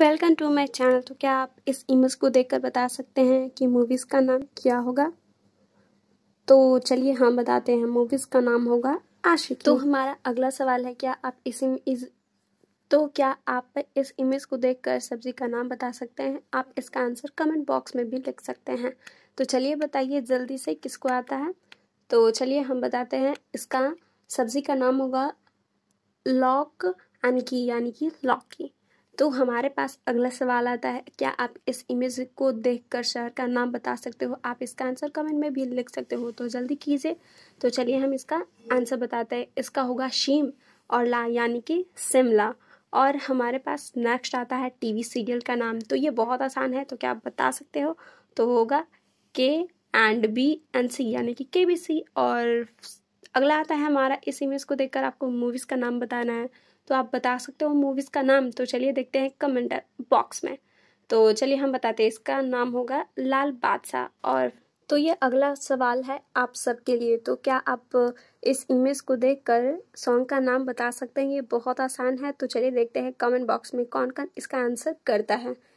welcome to my channel तो क्या आप इस इमेज को देखकर बता सकते हैं कि मूवीज़ का नाम क्या होगा तो चलिए हम हाँ, बताते हैं मूवीज़ का नाम होगा आशिक तो हमारा अगला सवाल है क्या आप इस इमेज तो क्या आप इस इमेज को देखकर सब्जी का नाम बता सकते हैं आप इसका आंसर कमेंट बॉक्स में भी लिख सकते हैं तो चलिए बताइए जल्दी से किसको आता है तो चलिए हम बताते हैं इसका सब्जी का नाम होगा लॉक एनकी यानी कि लॉकी तो हमारे पास अगला सवाल आता है क्या आप इस इमेज को देखकर शहर का नाम बता सकते हो आप इसका आंसर कमेंट में भी लिख सकते हो तो जल्दी कीजिए तो चलिए हम इसका आंसर बताते हैं इसका होगा शीम और ला यानी कि शिमला और हमारे पास नेक्स्ट आता है टीवी सीरियल का नाम तो ये बहुत आसान है तो क्या आप बता सकते हो तो होगा के एंड बी एंड सी यानी कि के बी सी और अगला आता है हमारा इस इमेज को देखकर आपको मूवीज़ का नाम बताना है तो आप बता सकते हो मूवीज़ का नाम तो चलिए देखते हैं कमेंट बॉक्स में तो चलिए हम बताते हैं इसका नाम होगा लाल बादशाह और तो ये अगला सवाल है आप सबके लिए तो क्या आप इस इमेज को देखकर सॉन्ग का नाम बता सकते हैं ये बहुत आसान है तो चलिए देखते हैं कमेंट बॉक्स में कौन कौन इसका आंसर करता है